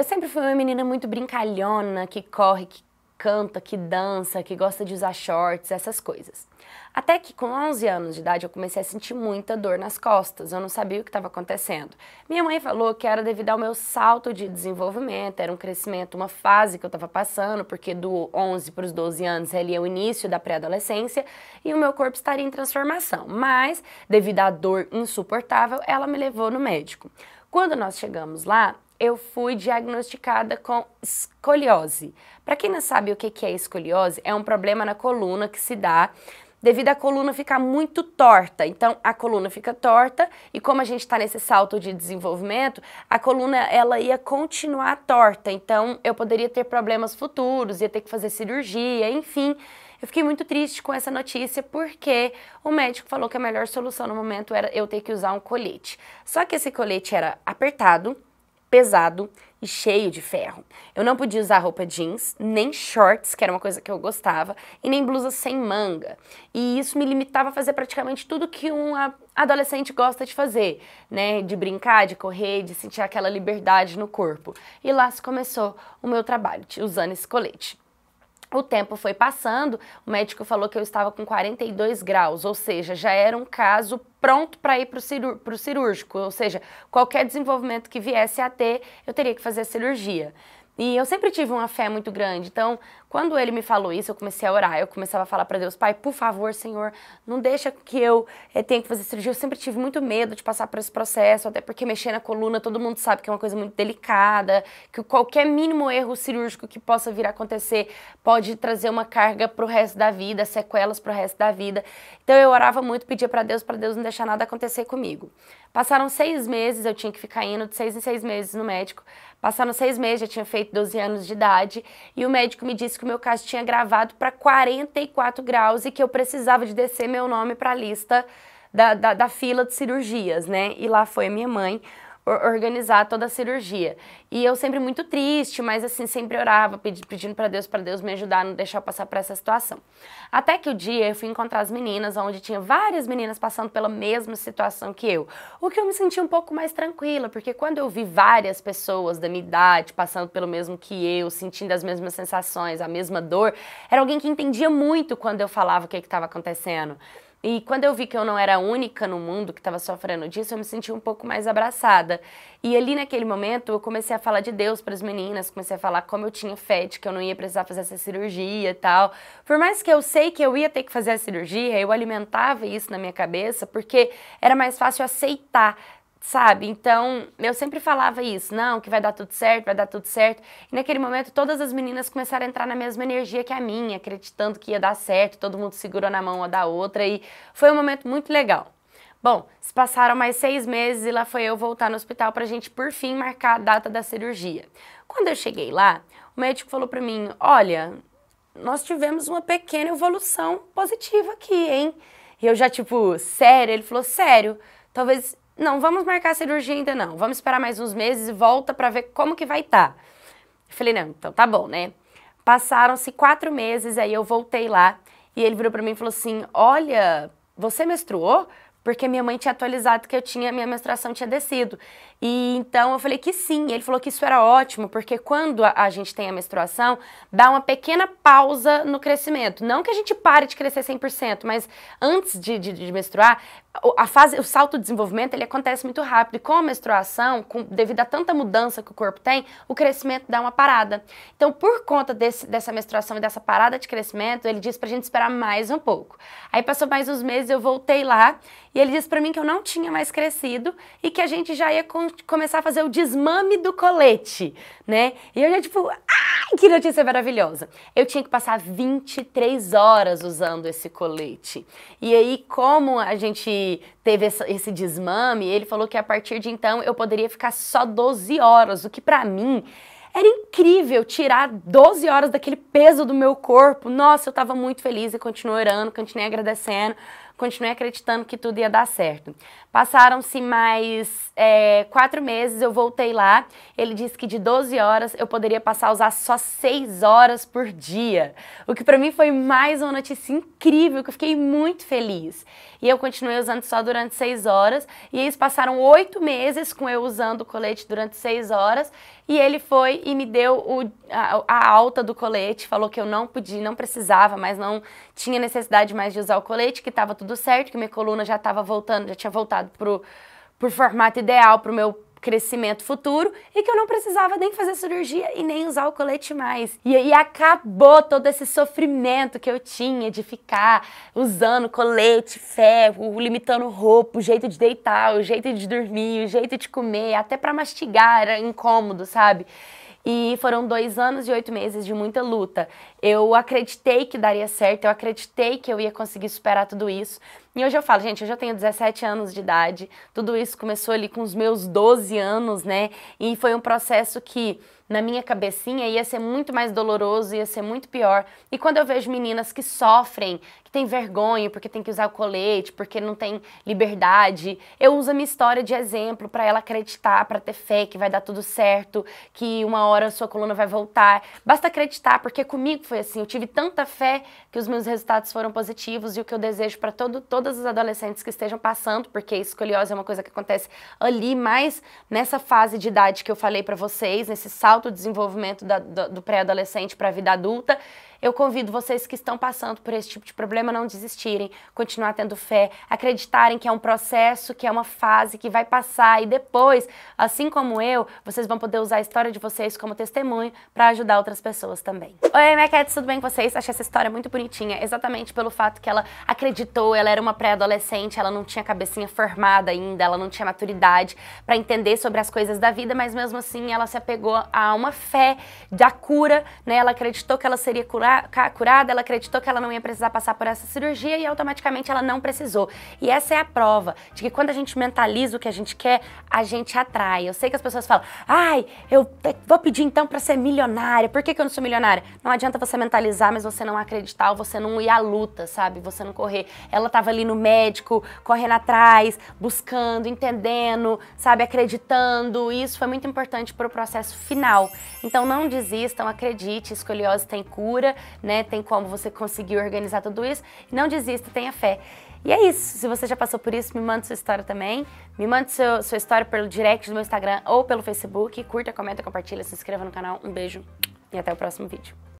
Eu sempre fui uma menina muito brincalhona, que corre, que canta, que dança, que gosta de usar shorts, essas coisas. Até que com 11 anos de idade eu comecei a sentir muita dor nas costas, eu não sabia o que estava acontecendo. Minha mãe falou que era devido ao meu salto de desenvolvimento, era um crescimento, uma fase que eu estava passando, porque do 11 para os 12 anos ali é o início da pré-adolescência e o meu corpo estaria em transformação. Mas, devido à dor insuportável, ela me levou no médico. Quando nós chegamos lá, eu fui diagnosticada com escoliose. Para quem não sabe o que é escoliose, é um problema na coluna que se dá devido à coluna ficar muito torta. Então, a coluna fica torta e como a gente está nesse salto de desenvolvimento, a coluna ela ia continuar torta. Então, eu poderia ter problemas futuros, ia ter que fazer cirurgia, enfim. Eu fiquei muito triste com essa notícia porque o médico falou que a melhor solução no momento era eu ter que usar um colete. Só que esse colete era apertado, pesado e cheio de ferro. Eu não podia usar roupa jeans, nem shorts, que era uma coisa que eu gostava, e nem blusa sem manga. E isso me limitava a fazer praticamente tudo que um adolescente gosta de fazer, né? De brincar, de correr, de sentir aquela liberdade no corpo. E lá se começou o meu trabalho, usando esse colete. O tempo foi passando, o médico falou que eu estava com 42 graus, ou seja, já era um caso pronto para ir para o cirúrgico, ou seja, qualquer desenvolvimento que viesse a ter, eu teria que fazer a cirurgia. E eu sempre tive uma fé muito grande, então quando ele me falou isso, eu comecei a orar. Eu começava a falar para Deus, Pai, por favor, Senhor, não deixa que eu eh, tenha que fazer cirurgia. Eu sempre tive muito medo de passar por esse processo, até porque mexer na coluna, todo mundo sabe que é uma coisa muito delicada, que qualquer mínimo erro cirúrgico que possa vir a acontecer pode trazer uma carga pro resto da vida, sequelas pro resto da vida. Então eu orava muito, pedia para Deus, para Deus não deixar nada acontecer comigo. Passaram seis meses, eu tinha que ficar indo de seis em seis meses no médico. Passaram seis meses, já tinha feito 12 anos de idade, e o médico me disse que o meu caso tinha gravado para 44 graus e que eu precisava de descer meu nome para a lista da, da, da fila de cirurgias, né? E lá foi a minha mãe organizar toda a cirurgia. E eu sempre muito triste, mas assim, sempre orava, pedi, pedindo para Deus, para Deus me ajudar, não deixar eu passar por essa situação. Até que o dia eu fui encontrar as meninas, onde tinha várias meninas passando pela mesma situação que eu. O que eu me senti um pouco mais tranquila, porque quando eu vi várias pessoas da minha idade passando pelo mesmo que eu, sentindo as mesmas sensações, a mesma dor, era alguém que entendia muito quando eu falava o que estava acontecendo. E quando eu vi que eu não era a única no mundo que estava sofrendo disso, eu me senti um pouco mais abraçada. E ali naquele momento, eu comecei a falar de Deus para as meninas, comecei a falar como eu tinha fé de que eu não ia precisar fazer essa cirurgia e tal. Por mais que eu sei que eu ia ter que fazer a cirurgia, eu alimentava isso na minha cabeça, porque era mais fácil aceitar sabe? Então, eu sempre falava isso, não, que vai dar tudo certo, vai dar tudo certo. E naquele momento, todas as meninas começaram a entrar na mesma energia que a minha, acreditando que ia dar certo, todo mundo segurou na mão uma da outra, e foi um momento muito legal. Bom, se passaram mais seis meses e lá foi eu voltar no hospital para a gente, por fim, marcar a data da cirurgia. Quando eu cheguei lá, o médico falou para mim, olha, nós tivemos uma pequena evolução positiva aqui, hein? E eu já, tipo, sério? Ele falou, sério, talvez não, vamos marcar a cirurgia ainda não. Vamos esperar mais uns meses e volta para ver como que vai estar. Tá. falei, não, então tá bom, né? Passaram-se quatro meses, aí eu voltei lá e ele virou para mim e falou assim: Olha, você menstruou? Porque minha mãe tinha atualizado que eu tinha, minha menstruação tinha descido. E então eu falei que sim. Ele falou que isso era ótimo, porque quando a, a gente tem a menstruação, dá uma pequena pausa no crescimento. Não que a gente pare de crescer 100%, mas antes de, de, de menstruar, a fase, o salto de desenvolvimento ele acontece muito rápido. E com a menstruação, com, devido a tanta mudança que o corpo tem, o crescimento dá uma parada. Então, por conta desse, dessa menstruação e dessa parada de crescimento, ele disse pra gente esperar mais um pouco. Aí passou mais uns meses, eu voltei lá e ele disse pra mim que eu não tinha mais crescido e que a gente já ia com começar a fazer o desmame do colete, né? E eu já, tipo, ai, que notícia maravilhosa. Eu tinha que passar 23 horas usando esse colete. E aí, como a gente teve esse desmame, ele falou que a partir de então eu poderia ficar só 12 horas, o que para mim era incrível tirar 12 horas daquele peso do meu corpo. Nossa, eu estava muito feliz e continuo orando, continuei agradecendo continuei acreditando que tudo ia dar certo. Passaram-se mais é, quatro meses, eu voltei lá. Ele disse que de 12 horas eu poderia passar a usar só 6 horas por dia. O que para mim foi mais uma notícia incrível, que eu fiquei muito feliz. E eu continuei usando só durante 6 horas. E eles passaram oito meses com eu usando o colete durante 6 horas. E ele foi e me deu o, a, a, alta do colete, falou que eu não podia, não precisava, mas não tinha necessidade mais de usar o colete, que estava tudo tudo certo, que minha coluna já estava voltando, já tinha voltado pro, pro formato ideal, pro meu crescimento futuro e que eu não precisava nem fazer cirurgia e nem usar o colete mais. E aí acabou todo esse sofrimento que eu tinha de ficar usando colete, ferro, limitando roupa, o jeito de deitar, o jeito de dormir, o jeito de comer, até para mastigar era incômodo, sabe? E foram dois anos e oito meses de muita luta. Eu acreditei que daria certo, eu acreditei que eu ia conseguir superar tudo isso. E hoje eu falo, gente, eu já tenho 17 anos de idade, tudo isso começou ali com os meus 12 anos, né? E foi um processo que na minha cabecinha ia ser muito mais doloroso, ia ser muito pior. E quando eu vejo meninas que sofrem, que têm vergonha porque tem que usar o colete, porque não tem liberdade, eu uso a minha história de exemplo para ela acreditar, para ter fé que vai dar tudo certo, que uma hora a sua coluna vai voltar. Basta acreditar, porque comigo foi assim, eu tive tanta fé que os meus resultados foram positivos e o que eu desejo para todas as adolescentes que estejam passando, porque escoliose é uma coisa que acontece ali mais nessa fase de idade que eu falei para vocês, nesse salto alto desenvolvimento da, do, do pré-adolescente para a vida adulta eu convido vocês que estão passando por esse tipo de problema não desistirem, continuar tendo fé, acreditarem que é um processo, que é uma fase que vai passar e depois, assim como eu, vocês vão poder usar a história de vocês como testemunho para ajudar outras pessoas também. Oi, minha tudo bem com vocês? Achei essa história muito bonitinha, exatamente pelo fato que ela acreditou, ela era uma pré-adolescente, ela não tinha cabecinha formada ainda, ela não tinha maturidade para entender sobre as coisas da vida, mas mesmo assim ela se apegou a uma fé da cura, né? Ela acreditou que ela seria curada curada, ela acreditou que ela não ia precisar passar por essa cirurgia e automaticamente ela não precisou. E essa é a prova de que quando a gente mentaliza o que a gente quer, a gente atrai. Eu sei que as pessoas falam, ai, eu vou pedir então para ser milionária, por que, que eu não sou milionária? Não adianta você mentalizar, mas você não acreditar ou você não ir à luta, sabe? Você não correr. Ela tava ali no médico, correndo atrás, buscando, entendendo, sabe? Acreditando. E isso foi muito importante para o processo final. Então não desistam, acredite, escoliose tem cura né? Tem como você conseguir organizar tudo isso. Não desista, tenha fé. E é isso. Se você já passou por isso, me manda sua história também. Me manda seu, sua história pelo direct do meu Instagram ou pelo Facebook. Curta, comenta, compartilha, se inscreva no canal. Um beijo e até o próximo vídeo.